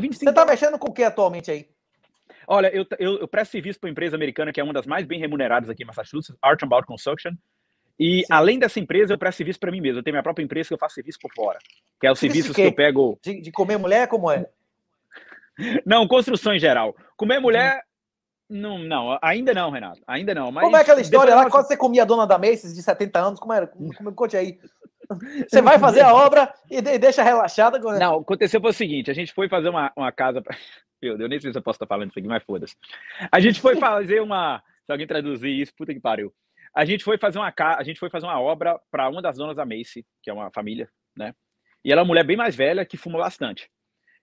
25 Você está mexendo com o que atualmente aí? Olha, eu, eu, eu presto serviço para uma empresa americana que é uma das mais bem remuneradas aqui em Massachusetts, Archambault Construction. E Sim. além dessa empresa, eu presto serviço para mim mesmo. Eu tenho minha própria empresa que eu faço serviço por fora. Que é os tipo serviços que eu pego. De, de, comer mulher, como é? Não, construção em geral. Comer uhum. mulher. Não, não, ainda não, Renato. Ainda não. Mas como é aquela história lá? Quando você comia a dona da Macy's de 70 anos, como era? Como, conte aí. Você vai fazer a obra e deixa relaxada. Não, aconteceu foi o seguinte: a gente foi fazer uma, uma casa. Pra... Meu Deus, eu nem sei se eu posso estar falando isso aqui, mas foda-se. A gente foi fazer uma. Se alguém traduzir isso, puta que pariu. A gente foi fazer uma, casa. a gente foi fazer uma obra para uma das donas da Macy, que é uma família, né? E ela é uma mulher bem mais velha que fuma bastante.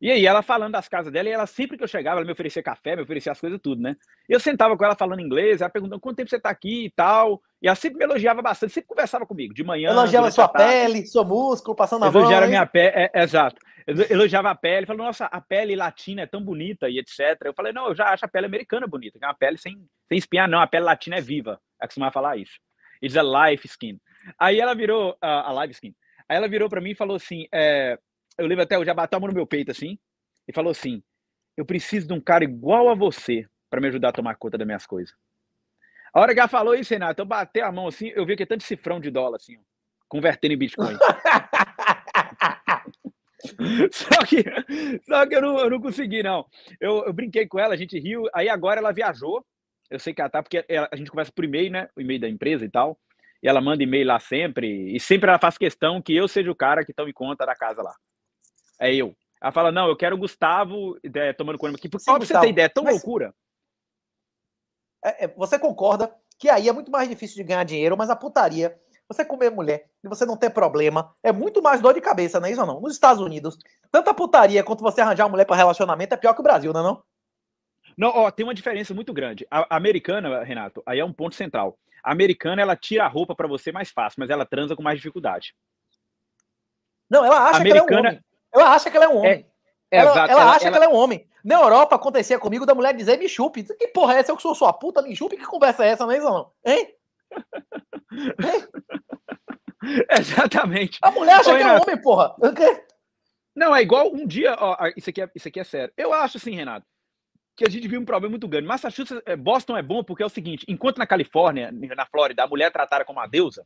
E aí, ela falando das casas dela, e ela sempre que eu chegava, ela me oferecia café, me oferecia as coisas tudo, né? Eu sentava com ela falando inglês, ela perguntando quanto tempo você tá aqui e tal. E ela sempre me elogiava bastante, sempre conversava comigo, de manhã. Elogiava sua pele, seu músculo, passando na mão. Elogiava minha pele, é, é, exato. Elogiava a pele, falou, nossa, a pele latina é tão bonita e etc. Eu falei, não, eu já acho a pele americana bonita, que é uma pele sem, sem espinhar, não, a pele latina é viva. É que vai falar isso. It's a life skin. Aí ela virou, uh, a live skin. Aí ela virou para mim e falou assim, é, eu lembro até, eu já bateu a mão no meu peito assim, e falou assim, eu preciso de um cara igual a você para me ajudar a tomar conta das minhas coisas. A hora que ela falou isso, Renato, eu bati a mão assim, eu vi que é tanto cifrão de dólar, assim, ó, convertendo em Bitcoin. só que, só que eu, não, eu não consegui, não. Eu, eu brinquei com ela, a gente riu, aí agora ela viajou. Eu sei que ela tá, porque ela, a gente conversa por e-mail, né? O e-mail da empresa e tal. E ela manda e-mail lá sempre, e sempre ela faz questão que eu seja o cara que tome conta da casa lá. É eu. Ela fala, não, eu quero o Gustavo é, tomando conta aqui. Porque, Sim, óbvio, Gustavo, você tem ideia, é tão mas... loucura. É, é, você concorda que aí é muito mais difícil de ganhar dinheiro, mas a putaria, você comer mulher e você não ter problema, é muito mais dor de cabeça, não é isso ou não? Nos Estados Unidos, tanta putaria quanto você arranjar uma mulher para relacionamento é pior que o Brasil, não é não? Não, ó, tem uma diferença muito grande. A, americana, Renato, aí é um ponto central. A americana, ela tira a roupa para você mais fácil, mas ela transa com mais dificuldade. Não, ela acha americana... que ela é um homem. Ela acha que ela é um é, homem. É, ela, ela, acha ela... que ela é um homem. Na Europa acontecia comigo da mulher dizer me chupe. Que porra é essa? Eu que sou sua puta, me chupe. Que conversa é essa mesmo, é não? Hein? hein? Exatamente. A mulher acha Oi, que é um homem, porra. Não, é igual um dia. Ó, isso, aqui é, isso aqui é sério. Eu acho assim, Renato, que a gente viu um problema muito grande. Massachusetts, é, Boston é bom porque é o seguinte: enquanto na Califórnia, na Flórida, a mulher é tratada como uma deusa,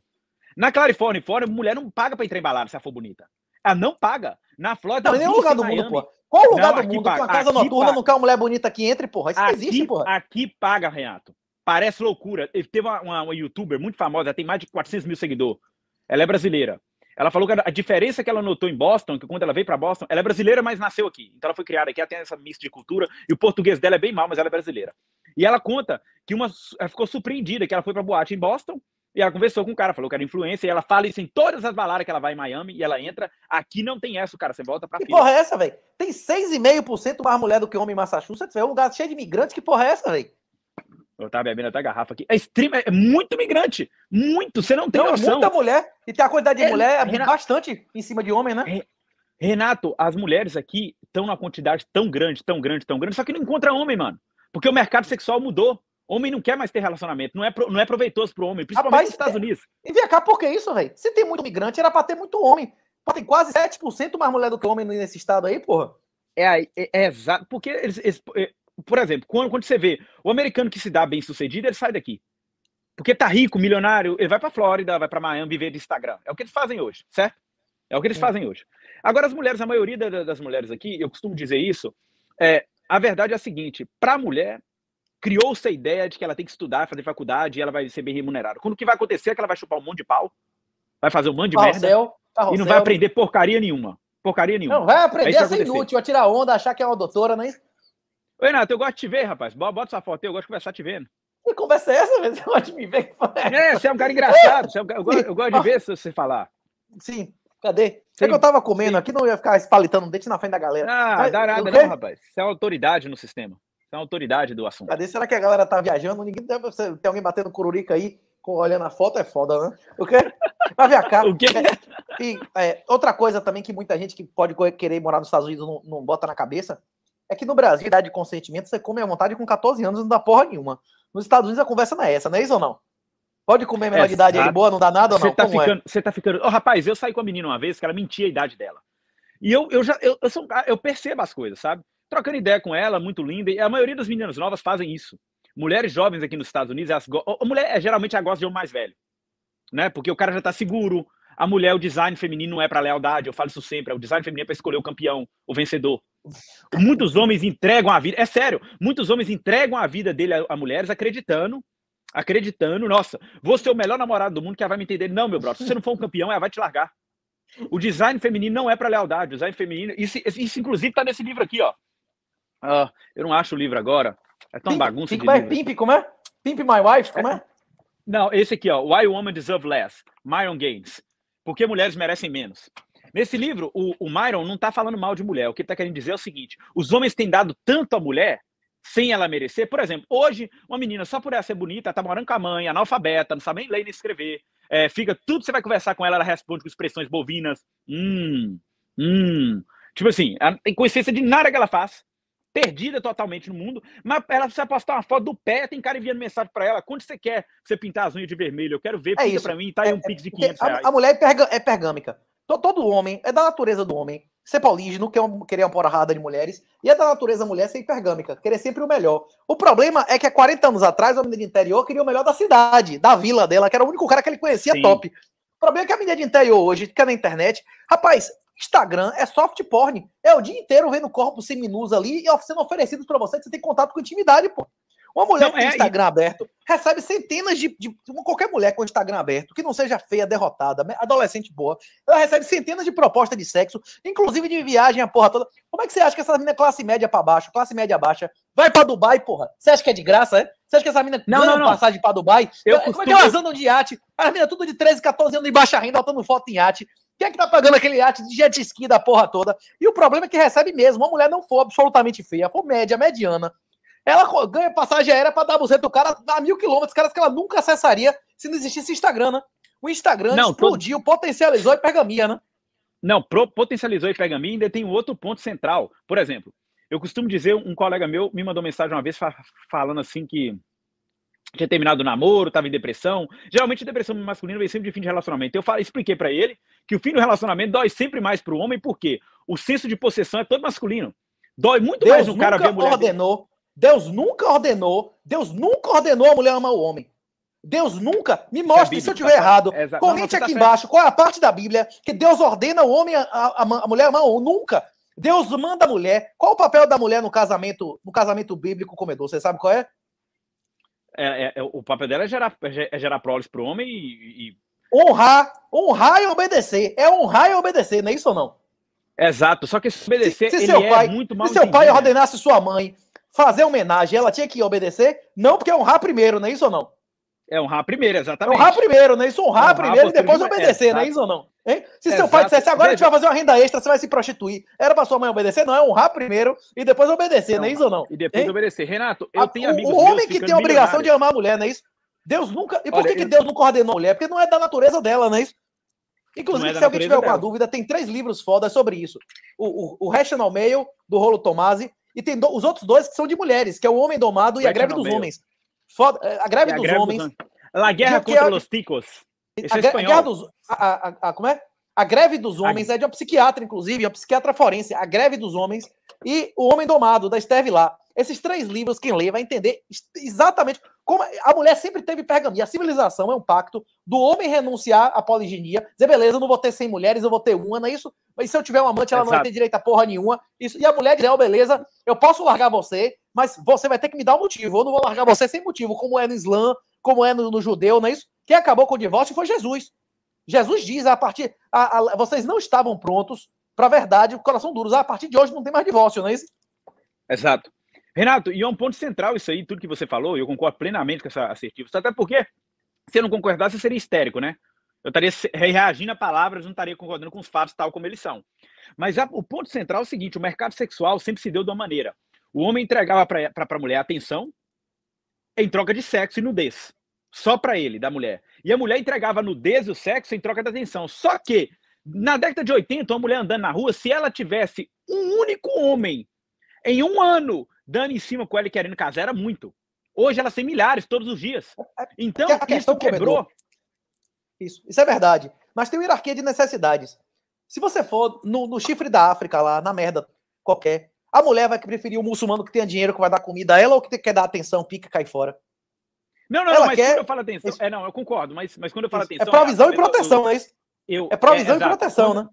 na Califórnia, fora, a mulher não paga para entrar em balada se ela for bonita. Ela não paga. Na Flórida, não, em nenhum lugar do Miami, mundo, pô. Qual lugar não, do mundo paga. que uma casa nova, noturna paga. não quer uma mulher bonita que entre, porra? Isso aqui, existe, porra. Aqui paga, Renato. Parece loucura. Teve uma, uma, uma youtuber muito famosa, tem mais de 400 mil seguidores. Ela é brasileira. Ela falou que a diferença que ela notou em Boston, que quando ela veio para Boston, ela é brasileira, mas nasceu aqui. Então ela foi criada aqui, ela tem essa mista de cultura, e o português dela é bem mal, mas ela é brasileira. E ela conta que uma ela ficou surpreendida que ela foi para boate em Boston e ela conversou com o cara, falou que era influência, e ela fala isso em todas as baladas que ela vai em Miami, e ela entra. Aqui não tem essa, cara, você volta pra Que fila. porra é essa, velho? Tem 6,5% mais mulher do que homem em Massachusetts, velho. É um lugar cheio de imigrantes, que porra é essa, velho? Eu tava bebendo até a garrafa aqui. É é muito migrante. Muito, você não tem não, é noção. muita mulher. E tem a quantidade de é, mulher é Renato, bastante em cima de homem, né? Renato, as mulheres aqui estão na quantidade tão grande, tão grande, tão grande, só que não encontra homem, mano. Porque o mercado sexual mudou. Homem não quer mais ter relacionamento, não é, pro, não é proveitoso pro homem, principalmente Rapaz, nos Estados é, Unidos. E vem cá, por que isso, velho? Se tem muito migrante, era pra ter muito homem. tem quase 7% mais mulher do que homem nesse estado aí, porra. É, é, é, é exato. porque, eles, eles, por exemplo, quando, quando você vê o americano que se dá bem sucedido, ele sai daqui. Porque tá rico, milionário, ele vai pra Flórida, vai pra Miami viver de Instagram. É o que eles fazem hoje, certo? É o que eles fazem hoje. Agora, as mulheres, a maioria das mulheres aqui, eu costumo dizer isso, é, a verdade é a seguinte: para a mulher, criou-se a ideia de que ela tem que estudar, fazer faculdade e ela vai ser bem remunerada. Quando o que vai acontecer é que ela vai chupar um monte de pau, vai fazer um monte de merda e não vai aprender porcaria nenhuma. Porcaria nenhuma. Não, vai é aprender é a ser inútil, a tirar onda, achar que é uma doutora, né? Ô, Renato, eu gosto de te ver, rapaz. Bota essa foto aí, eu gosto de conversar te vendo. Que conversa é essa, vez Você gosta de me ver? É. é, você é um cara engraçado. É um Eu, gosto, eu, gosto, de ver você falar. Sim, cadê? É Sei que eu tava comendo sim. aqui, não ia ficar espalitando um dente na frente da galera. Ah, Mas, dá nada não, rapaz. Você é uma autoridade no sistema é uma autoridade do assunto. Cadê? Será que a galera tá viajando? Ninguém deve... Tem alguém batendo cururica aí, olhando a foto, é foda, né? O quê? Vai ver a cara. O quê? É, e, é, outra coisa também que muita gente que pode querer morar nos Estados Unidos não, não bota na cabeça é que no Brasil, idade de consentimento, você come à vontade com 14 anos não dá porra nenhuma. Nos Estados Unidos a conversa não é essa, não é isso ou não? Pode comer menor é, de idade aí boa, não dá nada ou não? Você tá Como é? ficando. Você tá ficando... Oh, rapaz, eu saí com a menina uma vez que ela mentia a idade dela. E eu, eu já eu, eu, sou, eu percebo as coisas, sabe? trocando ideia com ela, muito linda. E a maioria das meninas novas fazem isso. Mulheres jovens aqui nos Estados Unidos, elas go... a mulher é, geralmente ela gosta de um mais velho, né? Porque o cara já tá seguro. A mulher, o design feminino não é para lealdade, eu falo isso sempre, é o design feminino é para escolher o campeão, o vencedor. Muitos homens entregam a vida, é sério, muitos homens entregam a vida dele a, a mulheres acreditando acreditando, nossa, vou ser o melhor namorado do mundo que ela vai me entender. Não, meu brother, se você não for um campeão, ela vai te largar. O design feminino não é para lealdade, o design feminino, isso, isso inclusive está nesse livro aqui, ó. Uh, eu não acho o livro agora. É tão Pimp, bagunça. Pimp, de é? Pimp, como é? Pimp My Wife, como é? é? Não, esse aqui, ó. Why Women Deserve Less. Myron Gaines. Por que mulheres merecem menos? Nesse livro, o, o Myron não está falando mal de mulher. O que ele está querendo dizer é o seguinte: os homens têm dado tanto à mulher sem ela merecer. Por exemplo, hoje, uma menina, só por ela ser bonita, tá morando com a mãe, analfabeta, não sabe nem ler nem escrever. É, fica tudo que você vai conversar com ela, ela responde com expressões bovinas. Hum, hum. Tipo assim, ela tem consciência de nada que ela faz perdida totalmente no mundo, mas ela precisa postar uma foto do pé, tem cara enviando mensagem para ela, quando você quer você pintar as unhas de vermelho, eu quero ver, é pinta para mim, tá aí é, um é, pix de 500 reais. A, mulher é, perga, é pergâmica. Todo, homem, é da natureza do homem, ser paulígeno, quer é um, querer uma porrada de mulheres, e é da natureza mulher ser pergâmica, querer sempre o melhor. O problema é que há 40 anos atrás, o homem do interior queria o melhor da cidade, da vila dela, que era o único cara que ele conhecia Sim. top problema é que a mídia de interior hoje, fica é na internet, rapaz, Instagram é soft porn. É o dia inteiro vendo corpos seminus ali e sendo oferecidos para você que você tem contato com intimidade, pô. Uma mulher não, com é, Instagram e... aberto recebe centenas de, de, Qualquer mulher com Instagram aberto, que não seja feia, derrotada, adolescente boa, ela recebe centenas de propostas de sexo, inclusive de viagem a porra toda. Como é que você acha que essa menina é classe média para baixo, classe média baixa, vai para Dubai, porra? Você acha que é de graça, é? Você acha que essa mina não, não, não. passagem pra Dubai? Eu Como costumo... é que elas andam de iate? As minas tudo de 13, 14 anos de baixa renda, botando foto em iate. Quem é que tá pagando aquele iate de jet ski da porra toda? E o problema é que recebe mesmo. Uma mulher não for absolutamente feia, for média, mediana. Ela ganha passagem aérea pra dar buzeta do cara a mil quilômetros, caras que ela nunca acessaria se não existisse Instagram, né? O Instagram não, explodiu, todo... potencializou e pergamia, né? Não, pro, potencializou e pergamia ainda tem um outro ponto central. Por exemplo, eu costumo dizer, um colega meu me mandou mensagem uma vez falando assim que tinha terminado o namoro, estava em depressão. Geralmente a depressão masculina vem sempre de fim de relacionamento. Eu falei, expliquei para ele que o fim do relacionamento dói sempre mais para o homem, porque o senso de possessão é todo masculino. Dói muito Deus mais no cara ver a mulher. Ordenou. Deus nunca ordenou. Deus nunca ordenou a mulher amar o homem. Deus nunca. Me é mostre é se eu estiver tá errado. Comente tá aqui tá embaixo certo. qual é a parte da Bíblia que Deus ordena o homem a, a, a mulher amar o homem. Nunca. Deus manda a mulher. Qual o papel da mulher no casamento, no casamento bíblico comedor? Você sabe qual é? é, é, é o papel dela é gerar, é gerar proles para o homem e, e, Honrar, honrar e obedecer. É honrar e obedecer, não é isso ou não? Exato, só que se obedecer se, é se seu pai, é muito mal Se seu pai ordenasse sua mãe fazer homenagem, ela tinha que obedecer? Não, porque é honrar primeiro, não é isso ou não? É honrar primeiro, exatamente. Honrar primeiro, né? Isso honrar, honrar primeiro e depois obedecer, é, não é isso ou não? Hein? Se é seu pai dissesse agora a gente vai fazer uma renda extra, você vai se prostituir. Era para sua mãe obedecer? Não, é honrar primeiro e depois obedecer, né, não, não é isso ou não? E depois hein? obedecer. Renato, eu a, tenho amigos. O homem que tem a obrigação de amar a mulher, não é isso? Deus nunca. E por Olha, que, que eu... Deus não coordenou a mulher? Porque não é da natureza dela, né, não é isso? Inclusive, é se alguém tiver dela. dúvida, tem três livros fodas sobre isso: o, o, o Rational Mail, do Rolo Tomasi, e tem do... os outros dois que são de mulheres, que é o Homem Domado e Rational a Greve dos Mail. Homens. Foda, é, a greve a dos greve homens. Dos... La guerra é contra é os los ticos. a, é Guerra dos, a, a, a, como é? A greve dos homens a... é de uma psiquiatra, inclusive, uma psiquiatra forense. A greve dos homens e O Homem Domado, da Esteve Lá. Esses três livros, quem lê vai entender exatamente como a mulher sempre teve pergaminho. A civilização é um pacto do homem renunciar à poliginia, dizer, beleza, eu não vou ter 100 mulheres, eu vou ter uma, não é isso? Mas se eu tiver um amante, ela Exato. não vai ter direito a porra nenhuma. Isso, e a mulher dizer, oh, beleza, eu posso largar você, mas você vai ter que me dar um motivo. Eu não vou largar você sem motivo, como é no Islã, como é no, no judeu, não é isso? Quem acabou com o divórcio foi Jesus. Jesus diz a partir. A, a, vocês não estavam prontos para a verdade, coração duros. Ah, a partir de hoje não tem mais divórcio, não é isso? Exato. Renato, e é um ponto central isso aí, tudo que você falou, eu concordo plenamente com essa assertiva. Até porque, se eu não concordasse, eu seria histérico, né? Eu estaria reagindo a palavras, não estaria concordando com os fatos tal como eles são. Mas a, o ponto central é o seguinte: o mercado sexual sempre se deu de uma maneira. O homem entregava para a mulher atenção em troca de sexo e nudez. Só para ele, da mulher. E a mulher entregava nudez e o sexo em troca da atenção. Só que, na década de 80, uma mulher andando na rua, se ela tivesse um único homem em um ano dando em cima com ela e querendo casar, era muito. Hoje ela tem milhares todos os dias. É, é, então, a isso quebrou. Isso, isso é verdade. Mas tem uma hierarquia de necessidades. Se você for no, no chifre da África, lá na merda qualquer, a mulher vai preferir o muçulmano que tenha dinheiro, que vai dar comida a ela, ou que quer dar atenção, pica, cai fora. Não, não, ela mas quer... quando eu falo atenção. Isso. É, não, eu concordo, mas, mas quando eu falo isso. É atenção. É provisão é, e é, proteção, eu, é isso? Eu, é provisão é, e proteção, né?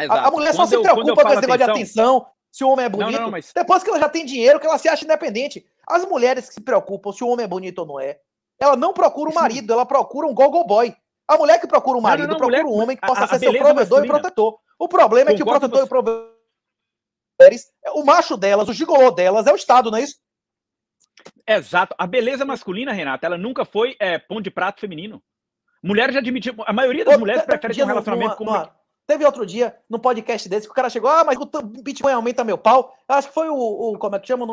Exato. A, a mulher quando só se preocupa com esse negócio de atenção, se o homem é bonito. Não, não, mas... Depois que ela já tem dinheiro, que ela se acha independente. As mulheres que se preocupam se o homem é bonito ou não é, ela não procura o um marido, ela procura um gogo -go boy. A mulher que procura o um marido, não, procura mulher... um homem que possa a, ser a seu provedor masculina. e protetor. O problema Concordo é que o protetor e o provedor mulheres, é, o macho delas, o gigolô delas é o Estado, não é isso? Exato. A beleza masculina, Renata, ela nunca foi é, pão de prato feminino. Mulher já admitiu. A maioria das mulheres prefere ter um relacionamento numa, com. Numa... Teve outro dia, num podcast desse, que o cara chegou, ah, mas o Bitcoin aumenta meu pau. Acho que foi o, o como é que chama?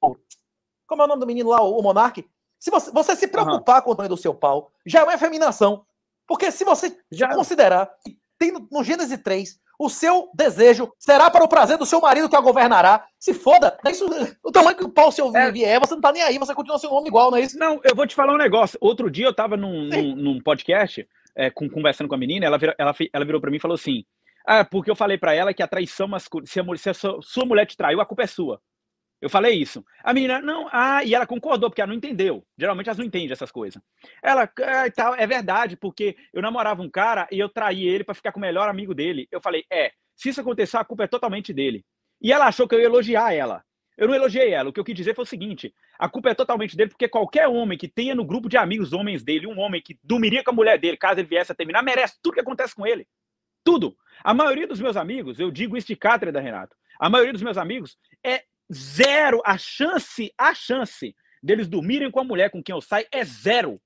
Como é o nome do menino lá, o, o Monark? Se você, você se preocupar uhum. com o tamanho do seu pau, já é uma efeminação. Porque se você já... considerar, tem no, no Gênesis 3, o seu desejo será para o prazer do seu marido que a governará. Se foda, é isso, né? o tamanho que o pau seu é. vier, você não tá nem aí, você continua sendo um homem igual, não é isso? Não, eu vou te falar um negócio. Outro dia eu tava num, num, num podcast, é, com, conversando com a menina, ela, virou, ela, ela virou para mim e falou assim: Ah, porque eu falei para ela que a traição masculina, se a, se a sua, sua mulher te traiu, a culpa é sua. Eu falei isso. A menina, não, ah, e ela concordou, porque ela não entendeu. Geralmente elas não entendem essas coisas. Ela, ah, tal, é verdade, porque eu namorava um cara e eu traí ele para ficar com o melhor amigo dele. Eu falei, é, se isso acontecer, a culpa é totalmente dele. E ela achou que eu ia elogiar ela. Eu não elogiei ela. O que eu quis dizer foi o seguinte: a culpa é totalmente dele, porque qualquer homem que tenha no grupo de amigos homens dele, um homem que dormiria com a mulher dele, caso ele viesse a terminar, merece tudo que acontece com ele. Tudo. A maioria dos meus amigos, eu digo isso de cátedra, Renato, a maioria dos meus amigos é zero. A chance, a chance deles dormirem com a mulher com quem eu saio é zero.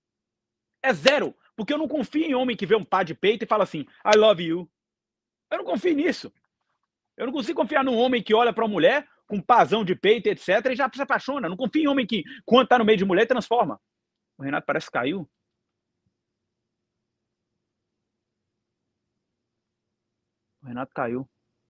É zero. Porque eu não confio em homem que vê um pá de peito e fala assim, I love you. Eu não confio nisso. Eu não consigo confiar num homem que olha para uma mulher com um pazão de peito, etc., e já se apaixona. Eu não confio em homem que, quando tá no meio de mulher, transforma. O Renato parece que caiu. O Renato caiu.